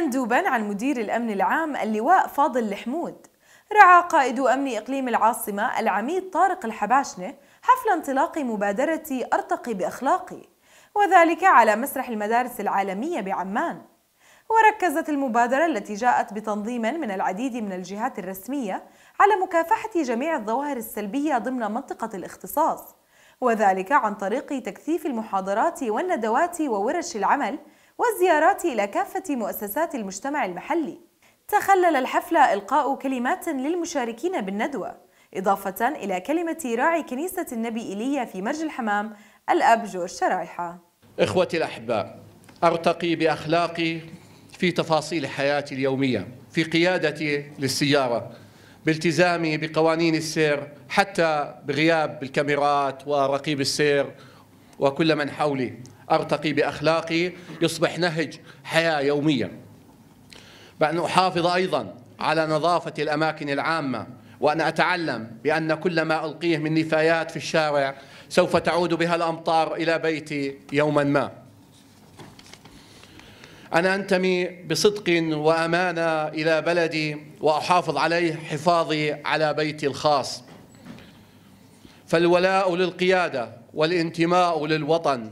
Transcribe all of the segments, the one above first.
مندوبا عن مدير الأمن العام اللواء فاضل الحمود رعى قائد أمن إقليم العاصمة العميد طارق الحباشنة حفل انطلاق مبادرة أرتقي بأخلاقي وذلك على مسرح المدارس العالمية بعمان وركزت المبادرة التي جاءت بتنظيم من العديد من الجهات الرسمية على مكافحة جميع الظواهر السلبية ضمن منطقة الاختصاص وذلك عن طريق تكثيف المحاضرات والندوات وورش العمل والزيارات إلى كافة مؤسسات المجتمع المحلي تخلل الحفلة إلقاء كلمات للمشاركين بالندوة إضافة إلى كلمة راعي كنيسة النبي إيليا في مرج الحمام الأب جورج شرايحة إخوتي الأحباء أرتقي بأخلاقي في تفاصيل حياتي اليومية في قيادتي للسيارة بالتزامي بقوانين السير حتى بغياب الكاميرات ورقيب السير وكل من حولي أرتقي بأخلاقي يصبح نهج حياة يومية بأن أحافظ أيضا على نظافة الأماكن العامة وأن أتعلم بأن كل ما ألقيه من نفايات في الشارع سوف تعود بها الأمطار إلى بيتي يوما ما أنا أنتمي بصدق وأمانة إلى بلدي وأحافظ عليه حفاظي على بيتي الخاص فالولاء للقيادة والانتماء للوطن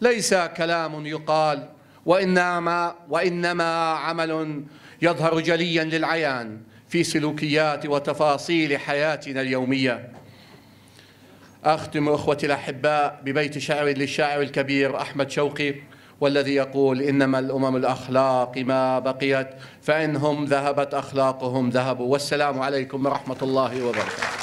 ليس كلام يقال وإنما, وإنما عمل يظهر جليا للعيان في سلوكيات وتفاصيل حياتنا اليومية أختم أخوتي الأحباء ببيت شعر للشاعر الكبير أحمد شوقي والذي يقول إنما الأمم الأخلاق ما بقيت فإنهم ذهبت أخلاقهم ذهبوا والسلام عليكم ورحمة الله وبركاته